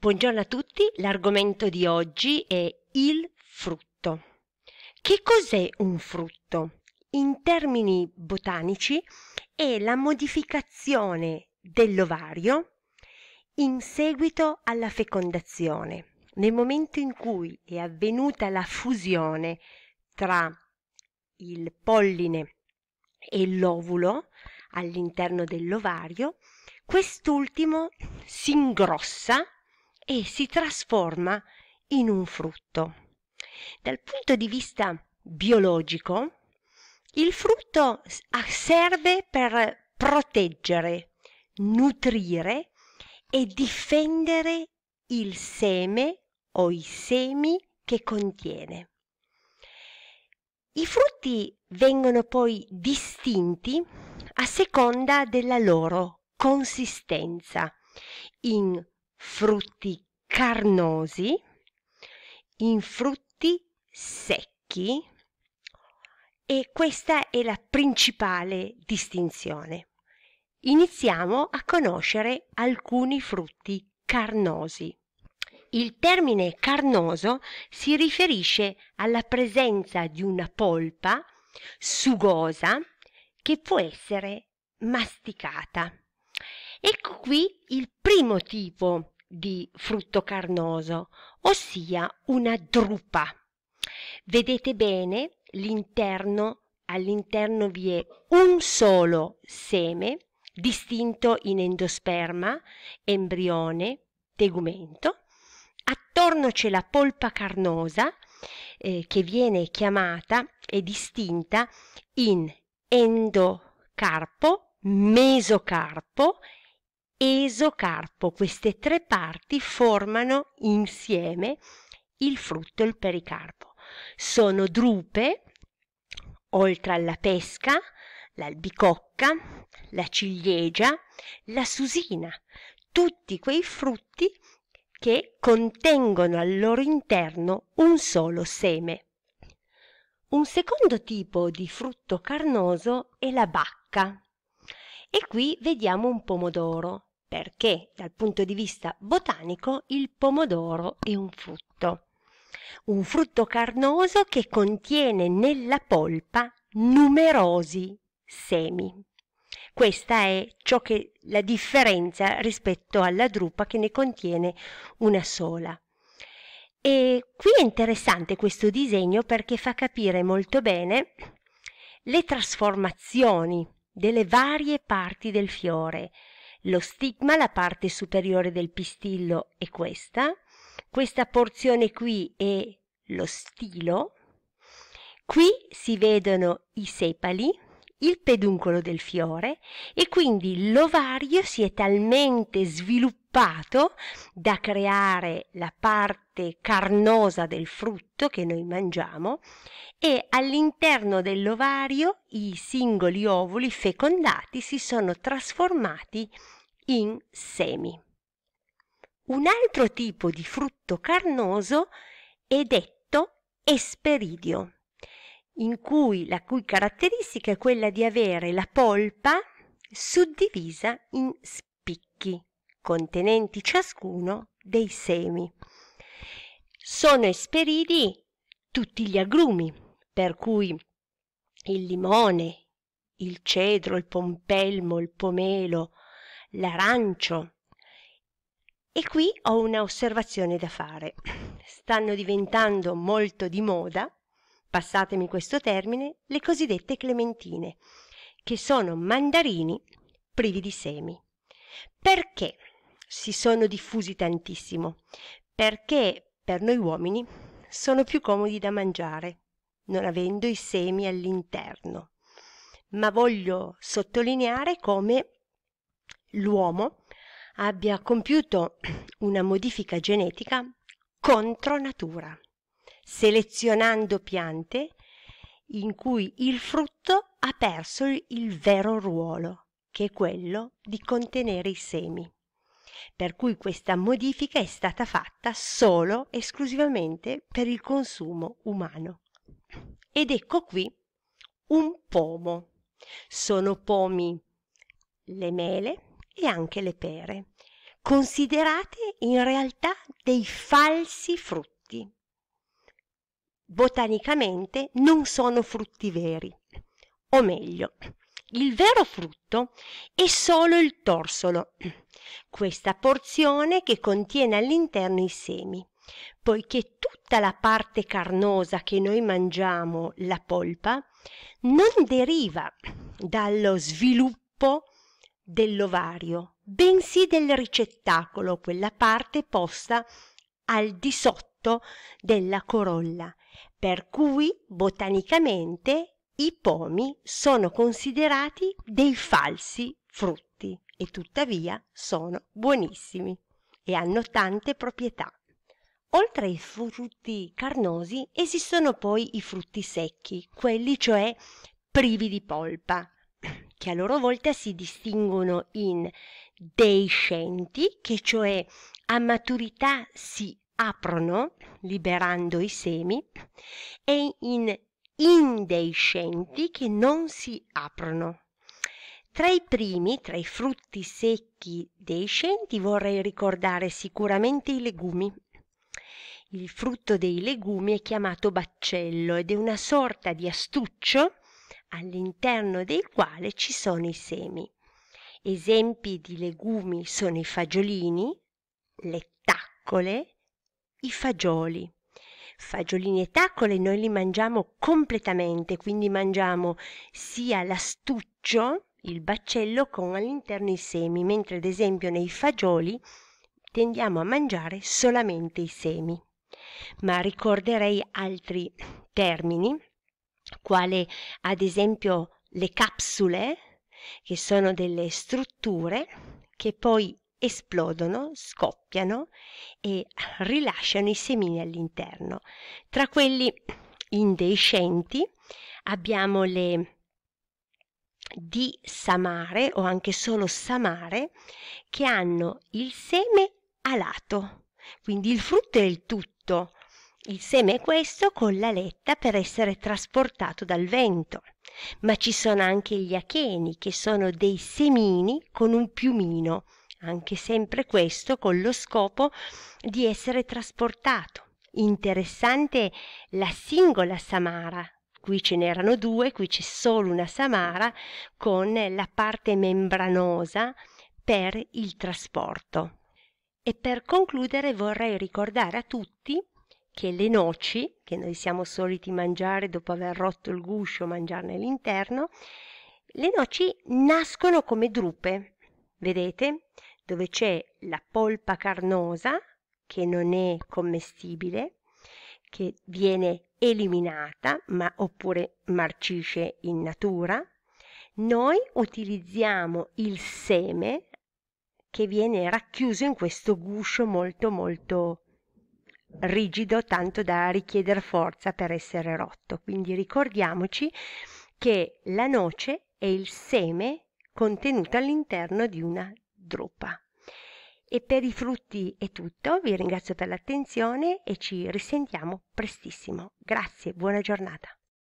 Buongiorno a tutti, l'argomento di oggi è il frutto. Che cos'è un frutto? In termini botanici è la modificazione dell'ovario in seguito alla fecondazione. Nel momento in cui è avvenuta la fusione tra il polline e l'ovulo all'interno dell'ovario, quest'ultimo si ingrossa e si trasforma in un frutto. Dal punto di vista biologico, il frutto serve per proteggere, nutrire e difendere il seme o i semi che contiene. I frutti vengono poi distinti a seconda della loro consistenza in frutti carnosi in frutti secchi e questa è la principale distinzione. Iniziamo a conoscere alcuni frutti carnosi. Il termine carnoso si riferisce alla presenza di una polpa sugosa che può essere masticata. Ecco qui il primo tipo di frutto carnoso, ossia una drupa. Vedete bene l'interno, all'interno vi è un solo seme distinto in endosperma, embrione, tegumento. Attorno c'è la polpa carnosa eh, che viene chiamata e distinta in endocarpo, mesocarpo esocarpo. Queste tre parti formano insieme il frutto e il pericarpo. Sono drupe, oltre alla pesca, l'albicocca, la ciliegia, la susina, tutti quei frutti che contengono al loro interno un solo seme. Un secondo tipo di frutto carnoso è la bacca. E qui vediamo un pomodoro perché dal punto di vista botanico il pomodoro è un frutto. Un frutto carnoso che contiene nella polpa numerosi semi. Questa è ciò che la differenza rispetto alla drupa che ne contiene una sola. E qui è interessante questo disegno perché fa capire molto bene le trasformazioni delle varie parti del fiore, lo stigma, la parte superiore del pistillo è questa, questa porzione qui è lo stilo, qui si vedono i sepali, il peduncolo del fiore e quindi l'ovario si è talmente sviluppato da creare la parte carnosa del frutto che noi mangiamo e all'interno dell'ovario i singoli ovuli fecondati si sono trasformati in semi. Un altro tipo di frutto carnoso è detto esperidio in cui la cui caratteristica è quella di avere la polpa suddivisa in spicchi, contenenti ciascuno dei semi. Sono esperidi tutti gli agrumi, per cui il limone, il cedro, il pompelmo, il pomelo, l'arancio. E qui ho un'osservazione da fare. Stanno diventando molto di moda passatemi questo termine, le cosiddette clementine, che sono mandarini privi di semi. Perché si sono diffusi tantissimo? Perché per noi uomini sono più comodi da mangiare, non avendo i semi all'interno. Ma voglio sottolineare come l'uomo abbia compiuto una modifica genetica contro natura selezionando piante in cui il frutto ha perso il vero ruolo, che è quello di contenere i semi. Per cui questa modifica è stata fatta solo esclusivamente per il consumo umano. Ed ecco qui un pomo. Sono pomi le mele e anche le pere, considerate in realtà dei falsi frutti botanicamente non sono frutti veri. o meglio il vero frutto è solo il torsolo questa porzione che contiene all'interno i semi poiché tutta la parte carnosa che noi mangiamo la polpa non deriva dallo sviluppo dell'ovario bensì del ricettacolo quella parte posta al di sotto della corolla per cui botanicamente i pomi sono considerati dei falsi frutti e tuttavia sono buonissimi e hanno tante proprietà oltre ai frutti carnosi esistono poi i frutti secchi quelli cioè privi di polpa che a loro volta si distinguono in deiscenti che cioè a maturità si aprono liberando i semi e in indeiscenti che non si aprono. Tra i primi, tra i frutti secchi deiscenti, vorrei ricordare sicuramente i legumi. Il frutto dei legumi è chiamato baccello ed è una sorta di astuccio all'interno del quale ci sono i semi. Esempi di legumi sono i fagiolini, le taccole, i fagioli. Fagiolini e taccole noi li mangiamo completamente, quindi mangiamo sia l'astuccio, il baccello con all'interno i semi, mentre ad esempio nei fagioli tendiamo a mangiare solamente i semi. Ma ricorderei altri termini, quale ad esempio le capsule, che sono delle strutture che poi esplodono, scoppiano e rilasciano i semini all'interno. Tra quelli indescenti abbiamo le di samare o anche solo samare che hanno il seme alato, quindi il frutto è il tutto. Il seme è questo con l'aletta per essere trasportato dal vento. Ma ci sono anche gli acheni che sono dei semini con un piumino anche sempre questo con lo scopo di essere trasportato. Interessante la singola Samara, qui ce n'erano due, qui c'è solo una Samara, con la parte membranosa per il trasporto. E per concludere vorrei ricordare a tutti che le noci, che noi siamo soliti mangiare dopo aver rotto il guscio, mangiarne l'interno, le noci nascono come drupe, vedete? dove c'è la polpa carnosa che non è commestibile, che viene eliminata ma, oppure marcisce in natura, noi utilizziamo il seme che viene racchiuso in questo guscio molto molto rigido tanto da richiedere forza per essere rotto. Quindi ricordiamoci che la noce è il seme contenuto all'interno di una drupa. E per i frutti è tutto, vi ringrazio per l'attenzione e ci risentiamo prestissimo. Grazie, buona giornata.